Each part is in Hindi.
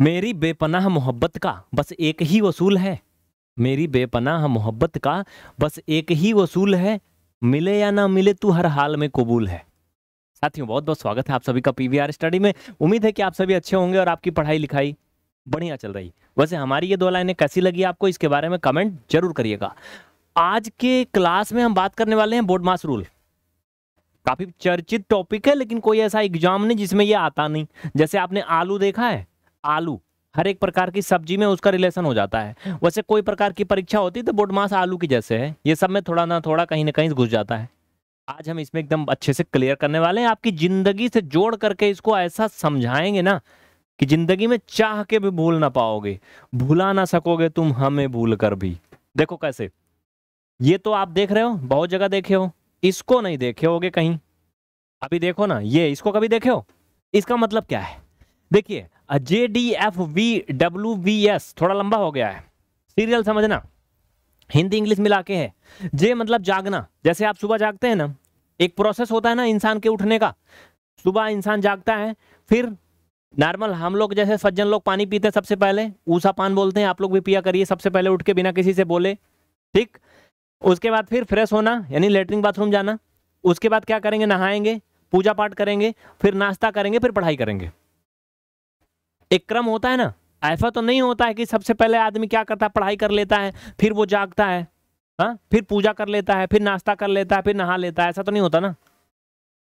मेरी बेपनाह मोहब्बत का बस एक ही वसूल है मेरी बेपनाह मोहब्बत का बस एक ही वसूल है मिले या ना मिले तू हर हाल में कबूल है साथियों बहुत बहुत स्वागत है आप सभी का पीवीआर स्टडी में उम्मीद है कि आप सभी अच्छे होंगे और आपकी पढ़ाई लिखाई बढ़िया चल रही वैसे हमारी ये दो लाइनें कैसी लगी आपको इसके बारे में कमेंट जरूर करिएगा आज के क्लास में हम बात करने वाले हैं बोर्ड मास रूल काफ़ी चर्चित टॉपिक है लेकिन कोई ऐसा एग्जाम नहीं जिसमें यह आता नहीं जैसे आपने आलू देखा है आलू हर एक प्रकार की सब्जी में उसका रिलेशन हो जाता है वैसे कोई प्रकार की परीक्षा होती तो बोडमास आलू की जैसे है ये सब में थोड़ा ना थोड़ा कहीं ना कहीं घुस जाता है आज हम इसमें एकदम अच्छे से क्लियर करने वाले हैं आपकी ज़िंदगी से जोड़ करके इसको ऐसा समझाएंगे ना कि ज़िंदगी में चाह के भी भूल ना पाओगे भूला ना सकोगे तुम हमें भूल कर भी देखो कैसे ये तो आप देख रहे हो बहुत जगह देखे हो इसको नहीं देखे होगे कहीं अभी देखो ना ये इसको कभी देखे हो इसका मतलब क्या है देखिए J D F V W V S थोड़ा लंबा हो गया है सीरियल समझना हिंदी इंग्लिश मिला के है जे मतलब जागना जैसे आप सुबह जागते हैं ना एक प्रोसेस होता है ना इंसान के उठने का सुबह इंसान जागता है फिर नॉर्मल हम लोग जैसे सज्जन लोग पानी पीते हैं सबसे पहले ऊषा पान बोलते हैं आप लोग भी पिया करिए सबसे पहले उठ के बिना किसी से बोले ठीक उसके बाद फिर फ्रेश होना यानी लेटरिन बाथरूम जाना उसके बाद क्या करेंगे नहाएंगे पूजा पाठ करेंगे फिर नाश्ता करेंगे फिर पढ़ाई करेंगे एक क्रम होता है ना ऐसा तो नहीं होता है कि सबसे पहले आदमी क्या करता है पढ़ाई कर लेता है फिर वो जागता है हा? फिर पूजा कर लेता है फिर नाश्ता कर लेता है फिर नहा लेता है ऐसा तो नहीं होता ना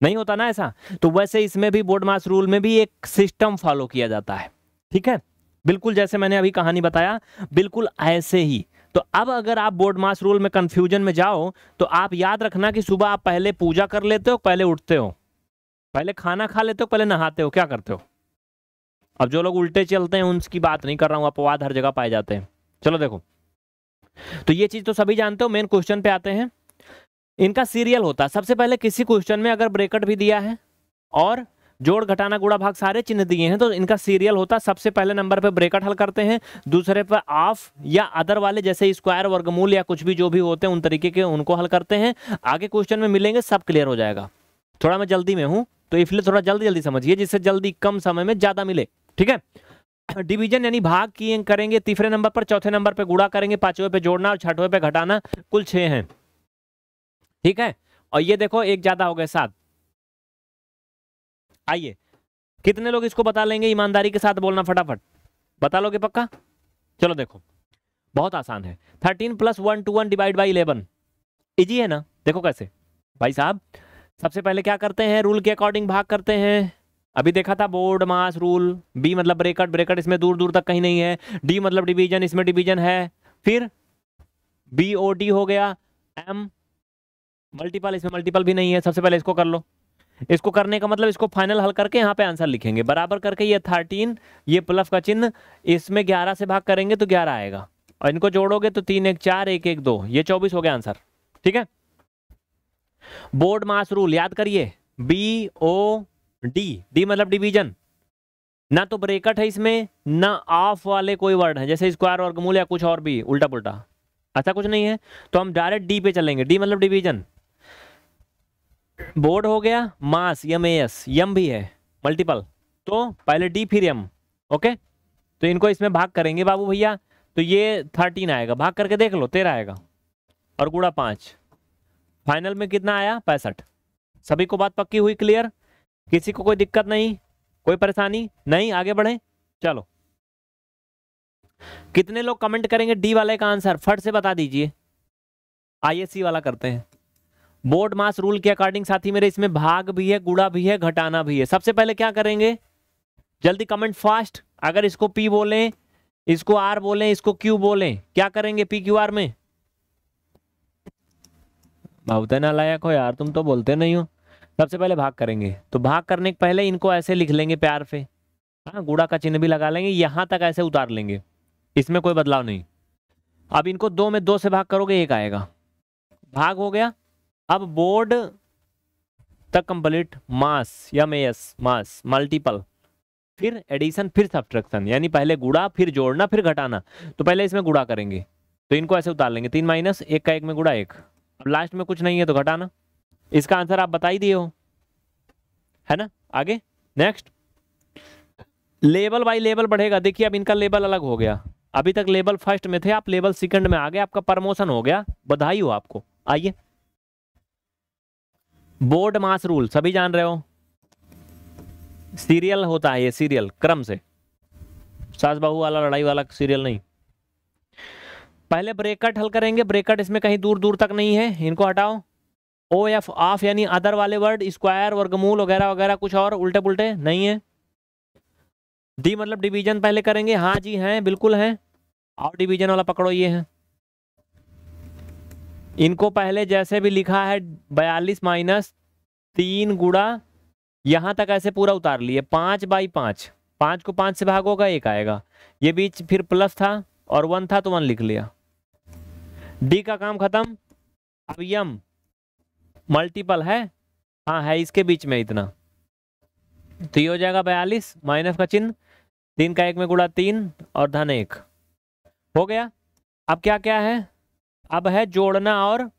नहीं होता ना ऐसा तो वैसे इसमें भी बोर्ड मास रूल में भी एक सिस्टम फॉलो किया जाता है ठीक है बिल्कुल जैसे मैंने अभी कहानी बताया बिल्कुल ऐसे ही तो अब अगर आप बोर्ड मास रूल में कंफ्यूजन में जाओ तो आप याद रखना कि सुबह आप पहले पूजा कर लेते हो पहले उठते हो पहले खाना खा लेते हो पहले नहाते हो क्या करते हो अब जो लोग उल्टे चलते हैं उनकी बात नहीं कर रहा हूँ अपवाद हर जगह पाए जाते हैं चलो देखो तो ये चीज़ तो सभी जानते हो मेन क्वेश्चन पे आते हैं इनका सीरियल होता है सबसे पहले किसी क्वेश्चन में अगर ब्रेकट भी दिया है और जोड़ घटाना गुड़ा भाग सारे चिन्ह दिए हैं तो इनका सीरियल होता सबसे पहले नंबर पे ब्रेकट हल करते हैं दूसरे पर आफ या अदर वाले जैसे स्क्वायर वर्गमूल या कुछ भी जो भी होते हैं उन तरीके के उनको हल करते हैं आगे क्वेश्चन में मिलेंगे सब क्लियर हो जाएगा थोड़ा मैं जल्दी में हूँ तो इसलिए थोड़ा जल्दी जल्दी समझिए जिससे जल्दी कम समय में ज़्यादा मिले ठीक है डिवीजन यानी भाग किए करेंगे तीसरे नंबर पर चौथे नंबर पर गुड़ा करेंगे पांचवें पे जोड़ना और छठवें पे घटाना कुल छह हैं ठीक है और ये देखो एक ज्यादा हो गए सात आइए कितने लोग इसको बता लेंगे ईमानदारी के साथ बोलना फटाफट बता लोगे पक्का चलो देखो बहुत आसान है thirteen plus one two one divide by eleven easy है ना देखो कैसे भाई साहब सबसे पहले क्या करते हैं रूल के अकॉर्डिंग भाग करते हैं अभी देखा था बोर्ड मास रूल बी मतलब ब्रेकट ब्रेकट इसमें दूर दूर तक कहीं नहीं है डी मतलब डिवीजन इसमें डिवीजन है फिर बी ओ डी हो गया एम मल्टीपल इसमें मल्टीपल भी नहीं है सबसे पहले इसको कर लो इसको करने का मतलब इसको फाइनल हल करके यहाँ पे आंसर लिखेंगे बराबर करके ये थर्टीन ये प्लस का चिन्ह इसमें ग्यारह से भाग करेंगे तो ग्यारह आएगा और इनको जोड़ोगे तो तीन एक चार एक एक दो ये चौबीस हो गया आंसर ठीक है बोर्ड मास रूल याद करिए बी ओ डी डी मतलब डिवीजन ना तो ब्रेकट है इसमें ना ऑफ वाले कोई वर्ड है जैसे स्क्वायर गमूल या कुछ और भी उल्टा पुल्टा ऐसा कुछ नहीं है तो हम डायरेक्ट डी पे चलेंगे डी मतलब डिवीजन बोर्ड हो गया मास यम एस यम भी है मल्टीपल तो पहले डी फिर यम ओके तो इनको इसमें भाग करेंगे बाबू भैया तो ये थर्टीन आएगा भाग करके देख लो तेरह आएगा और गुड़ा पाँच फाइनल में कितना आया पैंसठ सभी को बात पक्की हुई क्लियर किसी को कोई दिक्कत नहीं कोई परेशानी नहीं आगे बढ़े चलो कितने लोग कमेंट करेंगे डी वाले का आंसर फट से बता दीजिए आईएससी वाला करते हैं बोर्ड मास रूल के अकॉर्डिंग साथी मेरे इसमें भाग भी है गुड़ा भी है घटाना भी है सबसे पहले क्या करेंगे जल्दी कमेंट फास्ट अगर इसको पी बोलें इसको आर बोलें इसको क्यू बोलें क्या करेंगे पी क्यू आर में बहुत लायक हो यार तुम तो बोलते नहीं हो सबसे पहले भाग करेंगे तो भाग करने के पहले इनको ऐसे लिख लेंगे प्यार पे हाँ गुड़ा का चिन्ह भी लगा लेंगे यहाँ तक ऐसे उतार लेंगे इसमें कोई बदलाव नहीं अब इनको दो में दो से भाग करोगे एक आएगा भाग हो गया अब बोर्ड तक कंप्लीट मास या मेयस मास मल्टीपल फिर एडिशन फिर सब्ट्रक्शन यानी पहले गुड़ा फिर जोड़ना फिर घटाना तो पहले इसमें गुड़ा करेंगे तो इनको ऐसे उतार लेंगे तीन माइनस एक का एक में गुड़ा एक अब लास्ट में कुछ नहीं है तो घटाना इसका आंसर आप बता ही दिए हो है ना आगे नेक्स्ट लेवल बाई लेवल बढ़ेगा देखिए अब इनका लेवल अलग हो गया अभी तक लेवल फर्स्ट में थे आप लेवल सेकंड में आ गए आपका प्रमोशन हो गया बधाई हो आपको आइए बोर्ड मास रूल सभी जान रहे हो सीरियल होता है ये सीरियल क्रम से सास बहू वाला लड़ाई वाला सीरियल नहीं पहले ब्रेकट हल करेंगे ब्रेकट इसमें कहीं दूर दूर तक नहीं है इनको हटाओ ओ एफ ऑफ यानी अदर वाले वर्ड स्क्वायर वर्गमूल वगैरह वगैरह कुछ और उल्टे पुलटे नहीं है डी मतलब डिवीजन पहले करेंगे हाँ जी हैं बिल्कुल हैं और डिवीजन वाला पकड़ो ये है इनको पहले जैसे भी लिखा है बयालीस माइनस तीन गुड़ा यहाँ तक ऐसे पूरा उतार लिए पाँच बाई पाँच पाँच को पाँच से भाग होगा एक आएगा ये बीच फिर प्लस था और वन था तो वन लिख लिया डी का काम खत्म अब यम मल्टीपल है हाँ है इसके बीच में इतना तो ये हो जाएगा बयालीस माइनस का चिन्ह तीन का एक में गुड़ा तीन और धन एक हो गया अब क्या क्या है अब है जोड़ना और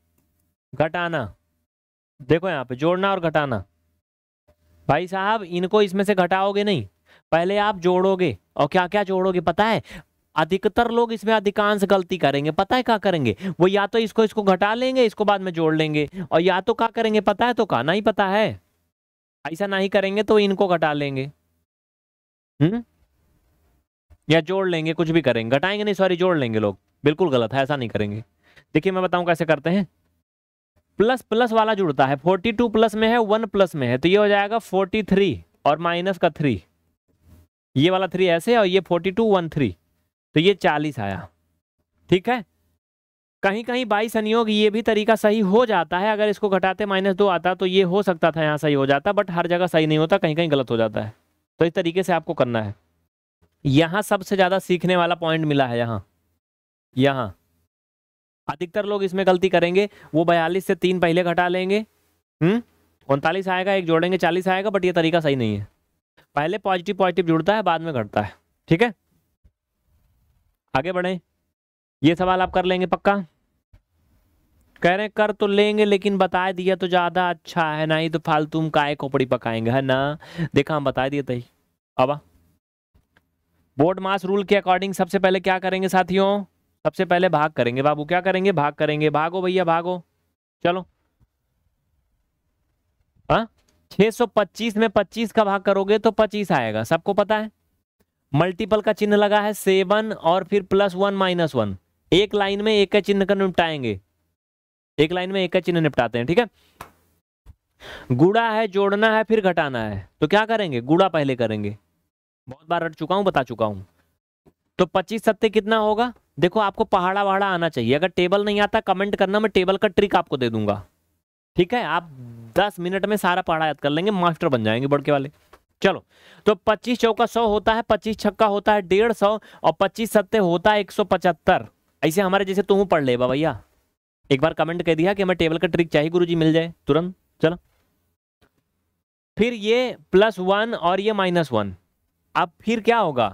घटाना देखो यहाँ पे जोड़ना और घटाना भाई साहब इनको इसमें से घटाओगे नहीं पहले आप जोड़ोगे और क्या क्या जोड़ोगे पता है अधिकतर लोग इसमें अधिकांश गलती करेंगे पता है क्या करेंगे वो या तो इसको इसको घटा लेंगे इसको बाद में जोड़ लेंगे और या तो क्या करेंगे पता है तो कहा नहीं पता है ऐसा नहीं करेंगे तो इनको घटा लेंगे हम्म या जोड़ लेंगे कुछ भी करेंगे घटाएंगे नहीं सॉरी जोड़ लेंगे लोग बिल्कुल गलत है ऐसा नहीं करेंगे देखिए मैं बताऊं कैसे करते हैं प्लस प्लस वाला जुड़ता है फोर्टी टू प्लस में है वन प्लस में है तो ये हो जाएगा फोर्टी थ्री और माइनस का थ्री ये वाला थ्री ऐसे और ये फोर्टी टू वन थ्री तो ये चालीस आया ठीक है कहीं कहीं बाई संयोग ये भी तरीका सही हो जाता है अगर इसको घटाते माइनस दो आता तो ये हो सकता था यहाँ सही हो जाता बट हर जगह सही नहीं होता कहीं कहीं गलत हो जाता है तो इस तरीके से आपको करना है यहाँ सबसे ज़्यादा सीखने वाला पॉइंट मिला है यहाँ यहाँ अधिकतर लोग इसमें गलती करेंगे वो बयालीस से तीन पहले घटा लेंगे हम्म? उनतालीस आएगा एक जोड़ेंगे चालीस आएगा बट ये तरीका सही नहीं है पहले पॉजिटिव पॉजिटिव जुड़ता है बाद में घटता है ठीक है आगे बढ़े ये सवाल आप कर लेंगे पक्का कह रहे कर तो लेंगे लेकिन बता दिया तो ज़्यादा अच्छा है ना ही तो फालतू का काय खोपड़ी पकाएंगे है ना देखा हम बता दिए तही तो अब बोर्ड मास रूल के अकॉर्डिंग सबसे पहले क्या करेंगे साथियों सबसे पहले भाग करेंगे बाबू क्या करेंगे भाग करेंगे भागो भैया भागो चलो हाँ 625 में 25 का भाग करोगे तो 25 आएगा सबको पता है मल्टीपल का चिन्ह लगा है सेवन और फिर प्लस वन माइनस वन एक लाइन में एक का चिन्ह का निपटाएंगे एक लाइन में एक का चिन्ह निपटाते हैं ठीक है गुड़ा है जोड़ना है फिर घटाना है तो क्या करेंगे गुड़ा पहले करेंगे बहुत बार रट चुका हूँ बता चुका हूँ तो पच्चीस सत्य कितना होगा देखो आपको पहाड़ा वहाड़ा आना चाहिए अगर टेबल नहीं आता कमेंट करना मैं टेबल का ट्रिक आपको दे दूंगा ठीक है आप दस मिनट में सारा पहाड़ा याद कर लेंगे मास्टर बन जाएंगे बड़के वाले चलो तो पच्चीस चौका सौ होता है पच्चीस छक्का होता है डेढ़ सौ और पच्चीस सत्ते होता है एक सौ पचहत्तर ऐसे हमारे जैसे तुम पढ़ ले भैया एक बार कमेंट कर दिया कि हमें टेबल का ट्रिक चाहिए गुरुजी मिल जाए तुरंत चलो फिर ये प्लस वन और ये माइनस वन अब फिर क्या होगा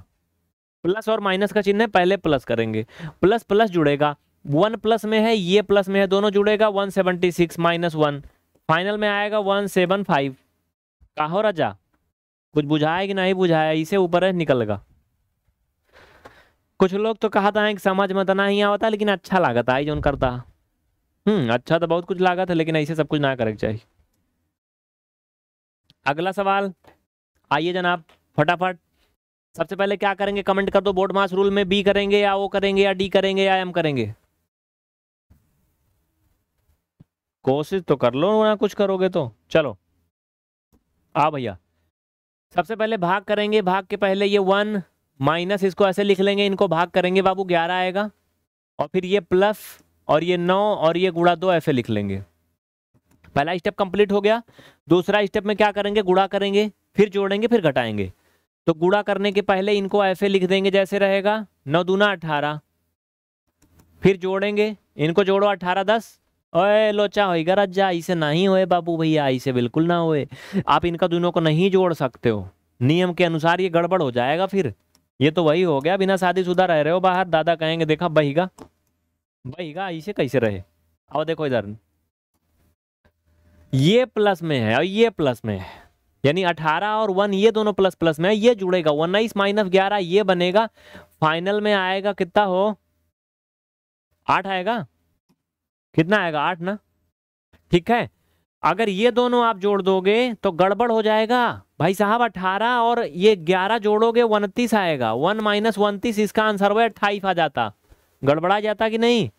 प्लस और माइनस का चिन्ह पहले प्लस करेंगे प्लस प्लस जुड़ेगा वन प्लस में है ये प्लस में है दोनों जुड़ेगा one seventy six minus one final में आएगा वन सेवन फाइव कहा राजा कुछ बुझाया कि नहीं बुझाया इसे ऊपर निकल गया कुछ लोग तो कहता है कि समझ में तो नहीं आता लेकिन अच्छा लागत आई जौन करता हम्म अच्छा तो बहुत कुछ लागत है लेकिन ऐसे सब कुछ ना करे चाहिए अगला सवाल आइए जनाब फटाफट सबसे पहले क्या करेंगे कमेंट कर दो बोर्ड मास रूल में बी करेंगे या ओ करेंगे या डी करेंगे या एम करेंगे कोशिश तो कर लो ना कुछ करोगे तो चलो आ भैया सबसे पहले भाग करेंगे भाग के पहले ये वन माइनस इसको ऐसे लिख लेंगे इनको भाग करेंगे बाबू ग्यारह आएगा और फिर ये प्लस और ये नौ और ये गुड़ा दो ऐसे लिख लेंगे पहला स्टेप कंप्लीट हो गया दूसरा स्टेप में क्या करेंगे गुड़ा करेंगे फिर जोड़ेंगे फिर घटाएंगे तो गुड़ा करने के पहले इनको ऐसे लिख देंगे जैसे रहेगा नौ दूना अठारह फिर जोड़ेंगे इनको जोड़ो अठारह दस ओए लोचा होएगा रज्जा ऐसे नहीं होए बाबू भैया ऐसे बिल्कुल ना होए आप इनका दोनों को नहीं जोड़ सकते हो नियम के अनुसार ये गड़बड़ हो जाएगा फिर ये तो वही हो गया बिना शादीशुदा रह रहे हो बाहर दादा कहेंगे देखा बहीगा बहिगा ऐसे कैसे रहे अब देखो इधर ये प्लस में है और ये प्लस में है यानी 18 और 1 ये दोनों प्लस प्लस में है ये जुड़ेगा उन्नीस माइनस ग्यारह ये बनेगा फाइनल में आएगा कितना हो आठ आएगा कितना आएगा आठ ना ठीक है अगर ये दोनों आप जोड़ दोगे तो गड़बड़ हो जाएगा भाई साहब अठारह और ये ग्यारह जोड़ोगे उनतीस आएगा वन माइनस उनतीस इसका आंसर हुआ अट्ठाईस आ जाता गड़बड़ा जाता कि नहीं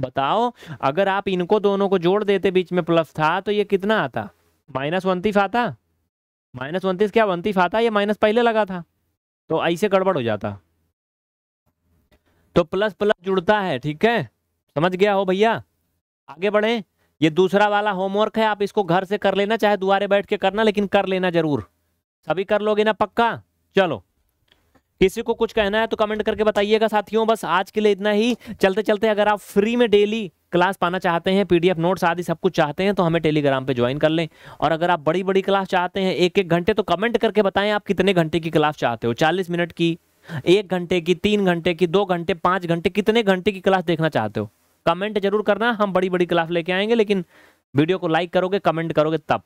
बताओ अगर आप इनको दोनों को जोड़ देते बीच में प्लस था तो ये कितना आता माइनस उनतीस आता माइनस उनतीस क्या उनतीस आता ये माइनस पहले लगा था तो ऐसे गड़बड़ हो जाता तो प्लस प्लस जुड़ता है ठीक है समझ गया हो भैया आगे बढ़े ये दूसरा वाला होमवर्क है आप इसको घर से कर लेना चाहे दुआरे बैठ के करना लेकिन कर लेना जरूर सभी कर लोगे ना पक्का चलो किसी को कुछ कहना है तो कमेंट करके बताइएगा साथियों बस आज के लिए इतना ही चलते चलते अगर आप फ्री में डेली क्लास पाना चाहते हैं पीडीएफ नोट्स आदि सब कुछ चाहते हैं तो हमें टेलीग्राम पे ज्वाइन कर लें और अगर आप बड़ी बड़ी क्लास चाहते हैं एक एक घंटे तो कमेंट करके बताएं आप कितने घंटे की क्लास चाहते हो चालीस मिनट की एक घंटे की तीन घंटे की दो घंटे पाँच घंटे कितने घंटे की क्लास देखना चाहते हो कमेंट जरूर करना हम बड़ी बड़ी क्लास लेके आएंगे लेकिन वीडियो को लाइक करोगे कमेंट करोगे तब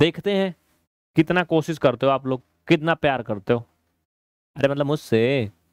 देखते हैं कितना कोशिश करते हो आप लोग कितना प्यार करते हो अरे मतलब मुझसे